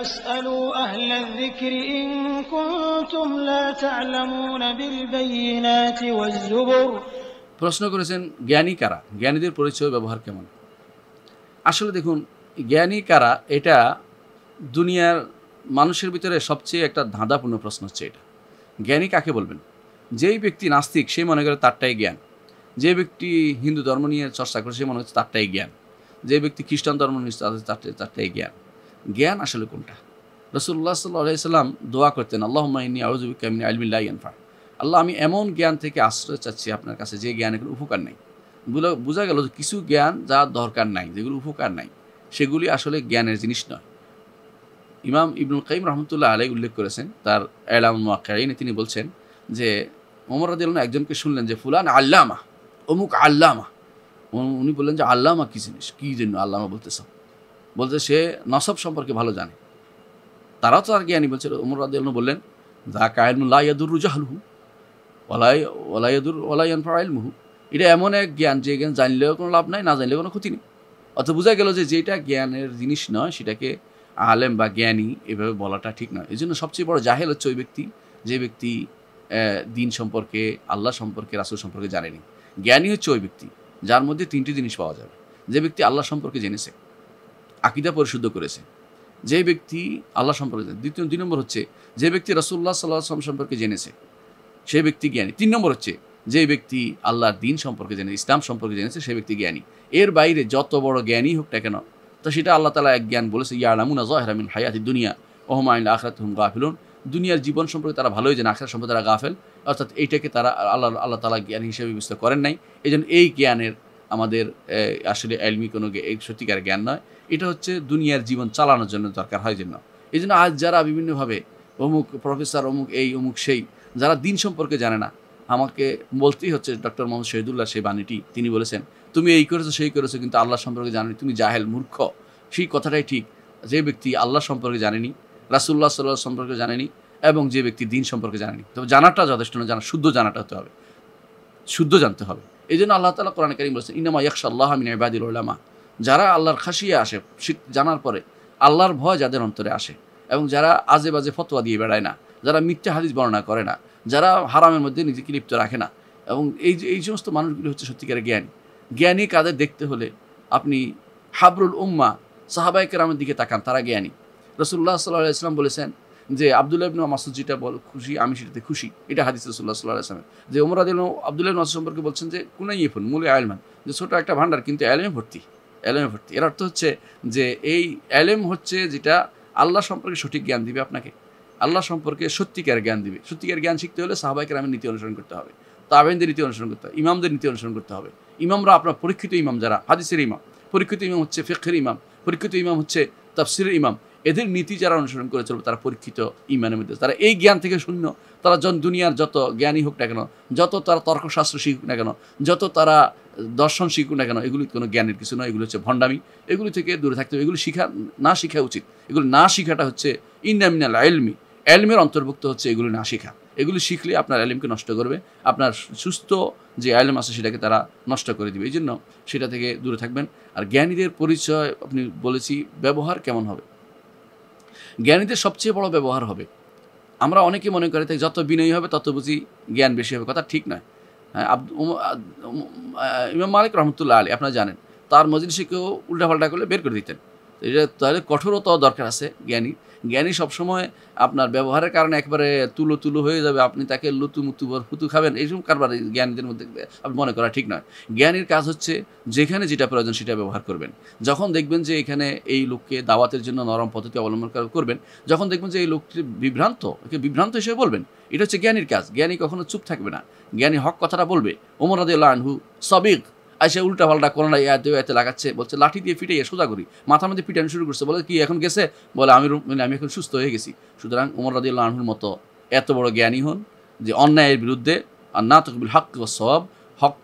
প্রশ্ন করেছেন জ্ঞানী কারা জ্ঞানীদের পরিচয় ব্যবহার কেমন আসলে দেখুন জ্ঞানী কারা এটা দুনিয়ার মানুষের ভিতরে সবচেয়ে একটা ধাঁধাপূর্ণ প্রশ্ন হচ্ছে এটা জ্ঞানী কাকে বলবেন যেই ব্যক্তি নাস্তিক সে মনে করে তারটাই জ্ঞান যে ব্যক্তি হিন্দু ধর্ম নিয়ে চর্চা করে সে মনে হচ্ছে তারটাই জ্ঞান যে ব্যক্তি খ্রিস্টান ধর্ম নিয়ে তাদের তারটাই জ্ঞান জ্ঞান আসলে কোনটা রসুল্লাহ সাল্লাহ সাল্লাম দোয়া করতেন আল্লাহ মাইনি আউজুবিকামিনী আলমিল্লা ইয়ানফা আল্লাহ আমি এমন জ্ঞান থেকে আশ্রয় চাচ্ছি আপনার কাছে যে জ্ঞানের কোনো উপকার নেই বোঝা গেল কিছু জ্ঞান যার দরকার নাই যেগুলো উপকার নাই সেগুলি আসলে জ্ঞানের জিনিস নয় ইমাম ইবনুল কাইম রহমতুল্লাহ আলাই উল্লেখ করেছেন তার এলাম মাকাইনে তিনি বলছেন যে ওমর রাদিল্লা একজনকে শুনলেন যে ফুলান আল্লামা অমুক আল্লামা উনি বললেন যে আল্লামা কী জিনিস কী জন্য আল্লামা বলতেছ বলছে সে নসব সম্পর্কে ভালো জানে তারাও আর জ্ঞানী বলছে উমর রাদিয়াল বললেন যা কায়নু লাইয়াদুর জাহলুহু ওলাই ওলাইয়াদুর ওলাইয়ান ফারাইলমুহু এটা এমন এক জ্ঞান যে জ্ঞান জানলেও কোনো লাভ নাই না জানলেও কোনো ক্ষতি নেই অর্থাৎ বোঝা গেল যে যেটা জ্ঞানের জিনিস নয় সেটাকে আলেম বা জ্ঞানী এভাবে বলাটা ঠিক নয় এই জন্য সবচেয়ে বড় জাহেল হচ্ছে ওই ব্যক্তি যে ব্যক্তি দিন সম্পর্কে আল্লাহ সম্পর্কে রাসুল সম্পর্কে জানেনি জ্ঞানী হচ্ছে ওই ব্যক্তি যার মধ্যে তিনটি জিনিস পাওয়া যাবে যে ব্যক্তি আল্লাহ সম্পর্কে জেনেছে আকিদা পরিশুদ্ধ করেছে যে ব্যক্তি আল্লাহ সম্পর্কে জানে দ্বিতীয় দুই নম্বর হচ্ছে যে ব্যক্তি রসুল্লাহ সাল্লাহ সম্পর্কে জেনেছে সে ব্যক্তি জ্ঞানী তিন নম্বর হচ্ছে যে ব্যক্তি আল্লাহর দিন সম্পর্কে জেনে ইসলাম সম্পর্কে জেনেছে সে ব্যক্তি জ্ঞানী এর বাইরে যত বড় জ্ঞানী হোক না কেন তো সেটা আল্লাহ তালা এক জ্ঞান বলেছে ইয়ালামুনা জহরামিন হায়াতি দুনিয়া ওহমাইন আখরাত হুম গাফিলুন দুনিয়ার জীবন সম্পর্কে তারা ভালোই জানে আখরাত সম্পর্কে তারা গাফেল অর্থাৎ এইটাকে তারা আল্লাহ আল্লাহ তালা জ্ঞান হিসেবে বিবেচিত করেন নাই এই এই জ্ঞানের আমাদের আসলে এলমি কোনো সত্যিকার জ্ঞান নয় এটা হচ্ছে দুনিয়ার জীবন চালানোর জন্য দরকার হয় জন্য এই জন্য আজ যারা বিভিন্নভাবে অমুক প্রফেসর অমুক এই অমুক সেই যারা দিন সম্পর্কে জানে না আমাকে বলতেই হচ্ছে ডক্টর মোহাম্মদ শহীদুল্লাহ সেই বাণীটি তিনি বলেছেন তুমি এই করেছো সেই করেছো কিন্তু আল্লাহ সম্পর্কে জানি তুমি জাহেল মূর্খ সেই কথাটাই ঠিক যে ব্যক্তি আল্লাহ সম্পর্কে জানেনি রাসুল্লাহ সাল্লাহ সম্পর্কে জানেনি এবং যে ব্যক্তি দিন সম্পর্কে জানেনি তবে জানাটা যথেষ্ট না জানা শুদ্ধ জানাটা হতে হবে শুদ্ধ জানতে হবে এই জন্য আল্লাহ তালা কোরআন কারিম বলেছেন ইনামা ইয়াকশা আল্লাহ মিন ইবাদিল উলামা যারা আল্লাহর খাসিয়ে আসে জানার পরে আল্লাহর ভয় যাদের অন্তরে আসে এবং যারা আজে বাজে ফতোয়া দিয়ে বেড়ায় না যারা মিথ্যা হাদিস বর্ণনা করে না যারা হারামের মধ্যে নিজেকে লিপ্ত রাখে না এবং এই যে এই সমস্ত মানুষগুলি হচ্ছে সত্যিকারের জ্ঞানী জ্ঞানী কাদের দেখতে হলে আপনি হাবরুল উম্মা সাহাবাই কেরামের দিকে তাকান তারা জ্ঞানী রসুল্লাহ সাল্লাহ ইসলাম বলেছেন যে আবদুল্লাহ ইবনু মাসুদ যেটা বল খুশি আমি সেটাতে খুশি এটা হাদিস রসুল্লাহ সাল্লাহ ইসলামের যে উমরাদ আবদুল্লাহ মাসুদ সম্পর্কে বলছেন যে ইয়ে ফোন মূলে আয়লমান যে ছোটো একটা ভাণ্ডার কিন্তু আয়লমে ভর্তি এলেমে ভর্তি এর অর্থ হচ্ছে যে এই এলেম হচ্ছে যেটা আল্লাহ সম্পর্কে সঠিক জ্ঞান দিবে আপনাকে আল্লাহ সম্পর্কে সত্যিকার জ্ঞান দিবে সত্যিকার জ্ঞান শিখতে হলে সাহবাইকার আমি নীতি অনুসরণ করতে হবে তাবেনদের নীতি অনুসরণ করতে হবে ইমামদের নীতি অনুসরণ করতে হবে ইমামরা আপনার পরীক্ষিত ইমাম যারা হাদিসের ইমাম পরীক্ষিত ইমাম হচ্ছে ফেখের ইমাম পরীক্ষিত ইমাম হচ্ছে তাফসির ইমাম এদের নীতি যারা অনুসরণ করে চলবে তারা পরীক্ষিত ইমানের মধ্যে তারা এই জ্ঞান থেকে শূন্য তারা জন দুনিয়ার যত জ্ঞানী হোক না কেন যত তারা তর্কশাস্ত্র শিখুক না কেন যত তারা দর্শন শিখুক না কেন এগুলি কোনো জ্ঞানের কিছু নয় এগুলো হচ্ছে ভণ্ডামি এগুলি থেকে দূরে থাকতে হবে এগুলি শিখা না শিখা উচিত এগুলি না শিখাটা হচ্ছে ইন্নামিনাল এলমি এলমের অন্তর্ভুক্ত হচ্ছে এগুলি না শিখা এগুলি শিখলে আপনার অ্যালেমকে নষ্ট করবে আপনার সুস্থ যে অ্যালেম আছে সেটাকে তারা নষ্ট করে দিবে এই জন্য সেটা থেকে দূরে থাকবেন আর জ্ঞানীদের পরিচয় আপনি বলেছি ব্যবহার কেমন হবে জ্ঞানীদের সবচেয়ে বড় ব্যবহার হবে আমরা অনেকে মনে করি তাই যত বিনয়ী হবে তত বুঝি জ্ঞান বেশি হবে কথা ঠিক নয় হ্যাঁ ইমাম মালিক রহমতুল্লাহ আলী আপনারা জানেন তার মজলিসে কেউ উল্টাপাল্টা করলে বের করে দিতেন এটা তাহলে কঠোরতাও দরকার আছে জ্ঞানী জ্ঞানী সবসময় আপনার ব্যবহারের কারণে একবারে তুলো তুলো হয়ে যাবে আপনি তাকে লুতু মুতু ফুতু খাবেন এইসব কারবার জ্ঞানীদের মধ্যে আপনি মনে করা ঠিক নয় জ্ঞানীর কাজ হচ্ছে যেখানে যেটা প্রয়োজন সেটা ব্যবহার করবেন যখন দেখবেন যে এখানে এই লোককে দাওয়াতের জন্য নরম পদ্ধতি অবলম্বন করবেন যখন দেখবেন যে এই লোকটি বিভ্রান্ত একে বিভ্রান্ত হিসেবে বলবেন এটা হচ্ছে জ্ঞানীর কাজ জ্ঞানী কখনো চুপ থাকবে না জ্ঞানী হক কথাটা বলবে ওমর রাদিউল্লাহ আনহু সবিক আসে উল্টা পাল্টা কোনো না ইয়াতে ইয়াতে লাগাচ্ছে বলছে লাঠি দিয়ে ফিটাইয়া সোজা করি মাথার মধ্যে ফিটানো শুরু করছে বলে কি এখন গেছে বলে আমি মানে আমি এখন সুস্থ হয়ে গেছি সুতরাং উমর আল্লাহ আনহুর মতো এত বড় জ্ঞানী হন যে অন্যায়ের বিরুদ্ধে আর না তকবিল হক সব হক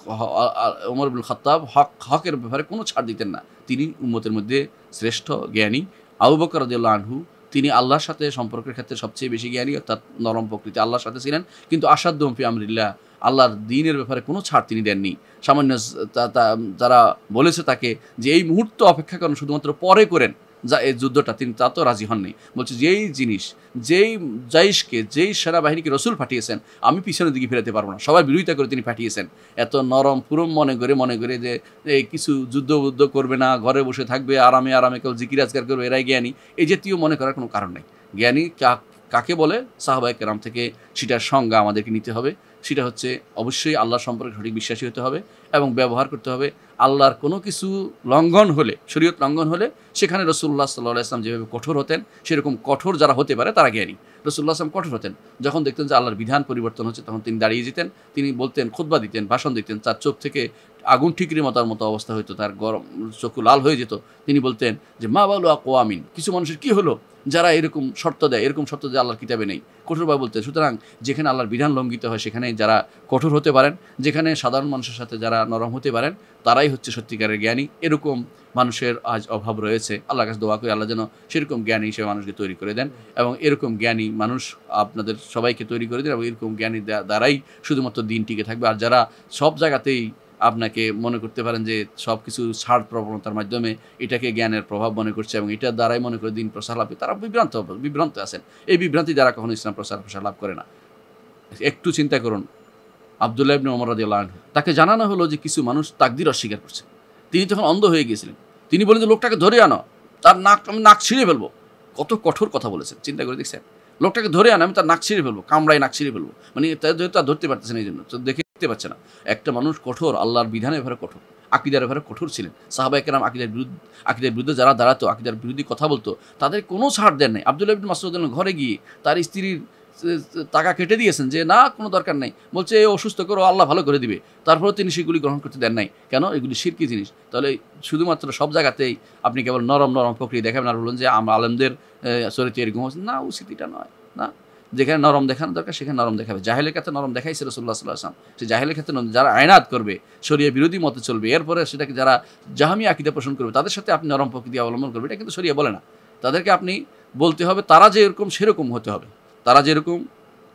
উমর বিল খত্তাব হক হকের ব্যাপারে কোনো ছাড় দিতেন না তিনি উম্মতের মধ্যে শ্রেষ্ঠ জ্ঞানী আবু বকর রাদিউল্লাহ আনহু তিনি আল্লাহর সাথে সম্পর্কের ক্ষেত্রে সবচেয়ে বেশি জ্ঞানী অর্থাৎ নরম প্রকৃতি আল্লাহর সাথে ছিলেন কিন্তু আসাদ্দম্পি আমরিল্লাহ আল্লাহর দিনের ব্যাপারে কোনো ছাড় তিনি দেননি সামান্য যারা বলেছে তাকে যে এই মুহূর্ত অপেক্ষা করেন শুধুমাত্র পরে করেন যা এই যুদ্ধটা তিনি তা তো রাজি হননি বলছে যেই জিনিস যেই জাইশকে যেই সেনাবাহিনীকে রসুল পাঠিয়েছেন আমি পিছনের দিকে ফেরাতে পারবো না সবাই বিরোধিতা করে তিনি পাঠিয়েছেন এত নরম পুরম মনে করে মনে করে যে কিছু যুদ্ধ বুদ্ধ করবে না ঘরে বসে থাকবে আরামে আরামে কেউ জিকির আজকার করবে এরাই জ্ঞানী এই জাতীয় মনে করার কোনো কারণ নেই জ্ঞানী কাকে বলে সাহবায় কেরাম থেকে সেটার সংজ্ঞা আমাদেরকে নিতে হবে সেটা হচ্ছে অবশ্যই আল্লাহ সম্পর্কে সঠিক বিশ্বাসী হতে হবে এবং ব্যবহার করতে হবে আল্লাহর কোনো কিছু লঙ্ঘন হলে শরীয়ত লঙ্ঘন হলে সেখানে রসুল্লাহ সাল্লাহ ইসলাম যেভাবে কঠোর হতেন সেরকম কঠোর যারা হতে পারে তারা জ্ঞানী রসুল্লাহ আসলাম কঠোর হতেন যখন দেখতেন যে আল্লাহর বিধান পরিবর্তন হচ্ছে তখন তিনি দাঁড়িয়ে যেতেন তিনি বলতেন খুদ্া দিতেন ভাষণ দিতেন তার চোখ থেকে আগুন ঠিকরি মতার মতো অবস্থা হতো তার গরম চোখ লাল হয়ে যেত তিনি বলতেন যে মা বালু কোয়ামিন কিছু মানুষের কি হলো যারা এরকম শর্ত দেয় এরকম শর্ত দেয় আল্লাহর কিতাবে নেই কঠোরভাবে বলতেন সুতরাং যেখানে আল্লাহর বিধান লঙ্ঘিত হয় সেখানে যারা কঠোর হতে পারেন যেখানে সাধারণ মানুষের সাথে যারা নরম হতে পারেন তারাই হচ্ছে সত্যিকারের জ্ঞানী এরকম মানুষের আজ অভাব রয়েছে আল্লাহ কাছে দোয়া করে আল্লাহ যেন সেরকম জ্ঞানী হিসেবে মানুষকে তৈরি করে দেন এবং এরকম জ্ঞানী মানুষ আপনাদের সবাইকে তৈরি করে দেন এবং এরকম জ্ঞানী দ্বারাই শুধুমাত্র দিন টিকে থাকবে আর যারা সব জায়গাতেই আপনাকে মনে করতে পারেন যে সব কিছু ছাড় প্রবণতার মাধ্যমে এটাকে জ্ঞানের প্রভাব মনে করছে এবং এটার দ্বারাই মনে করে দিন প্রসার লাভ তারা বিভ্রান্ত বিভ্রান্ত আছেন এই বিভ্রান্তি দ্বারা কখনো ইসলাম প্রসার প্রসার লাভ করে না একটু চিন্তা করুন আবদুল্লাহ ইবনে ওমর রাজি তাকে জানানো হলো যে কিছু মানুষ তাকদির অস্বীকার করছে তিনি তখন অন্ধ হয়ে গিয়েছিলেন তিনি বলেন যে লোকটাকে ধরে আনো তার নাক আমি নাক ছিঁড়ে ফেলবো কত কঠোর কথা বলেছেন চিন্তা করে দেখছেন লোকটাকে ধরে আনো আমি তার নাক ছিঁড়ে ফেলবো কামড়ায় নাক ছিঁড়ে ফেলবো মানে তার ধরতে পারতেছে না এই জন্য তো দেখে দেখতে পাচ্ছে না একটা মানুষ কঠোর আল্লাহর বিধানে ভরে কঠোর আকিদার ব্যাপারে কঠোর ছিলেন সাহাবা একরাম আকিদার বিরুদ্ধে আকিদার বিরুদ্ধে যারা দাঁড়াতো আকিদার বিরুদ্ধে কথা বলতো তাদের কোনো ছাড় দেন নাই আবদুল্লাহ ইবিন মাসুদ্দিন ঘরে গিয়ে তার স্ত্রীর টাকা কেটে দিয়েছেন যে না কোনো দরকার নাই বলছে এই অসুস্থ করো আল্লাহ ভালো করে দিবে তারপরে তিনি সেগুলি গ্রহণ করতে দেন নাই কেন এগুলি শিরকি জিনিস তাহলে শুধুমাত্র সব জায়গাতেই আপনি কেবল নরম নরম প্রক্রিয়া দেখাবেন আর বলুন যে আমরা আলমদের চরিত্রে এরকম হচ্ছে না উচিত এটা নয় না যেখানে নরম দেখানো দরকার সেখানে নরম দেখাবে জাহেলের ক্ষেত্রে নরম দেখাইছে রসুল্লাহ সাল্লাহ আসলাম সে জাহেলের ক্ষেত্রে যারা আয়নাত করবে শরীয় বিরোধী মতে চলবে এরপরে সেটাকে যারা জাহামি আকিদা পোষণ করবে তাদের সাথে আপনি নরম প্রকৃতি অবলম্বন করবে এটা কিন্তু সরিয়ে বলে না তাদেরকে আপনি বলতে হবে তারা যে এরকম সেরকম হতে হবে তারা যেরকম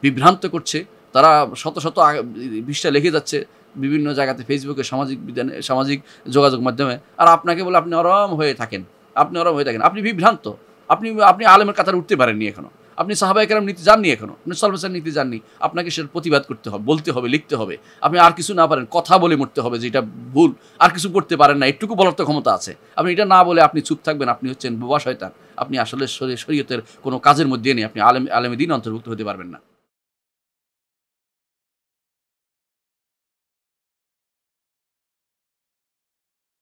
বিভ্রান্ত করছে তারা শত শত বিষটা লিখে যাচ্ছে বিভিন্ন জায়গাতে ফেসবুকে সামাজিক বিজ্ঞানে সামাজিক যোগাযোগ মাধ্যমে আর আপনাকে বলে আপনি আরাম হয়ে থাকেন আপনি আরাম হয়ে থাকেন আপনি বিভ্রান্ত আপনি আপনি আলেমের কাতার উঠতে পারেননি এখনও আপনি সাহাবাই একরাম নীতি জাননি এখনও আপনি সালমাসার নীতি জাননি আপনাকে সেটা প্রতিবাদ করতে হবে বলতে হবে লিখতে হবে আপনি আর কিছু না পারেন কথা বলে মরতে হবে যে এটা ভুল আর কিছু করতে পারেন না এটুকু বলার তো ক্ষমতা আছে আপনি এটা না বলে আপনি চুপ থাকবেন আপনি হচ্ছেন বোবা শয়তান আপনি আসলে শরীয়তের কোনো কাজের মধ্যে নেই আপনি আলেম আলেমে দিন অন্তর্ভুক্ত হতে পারবেন না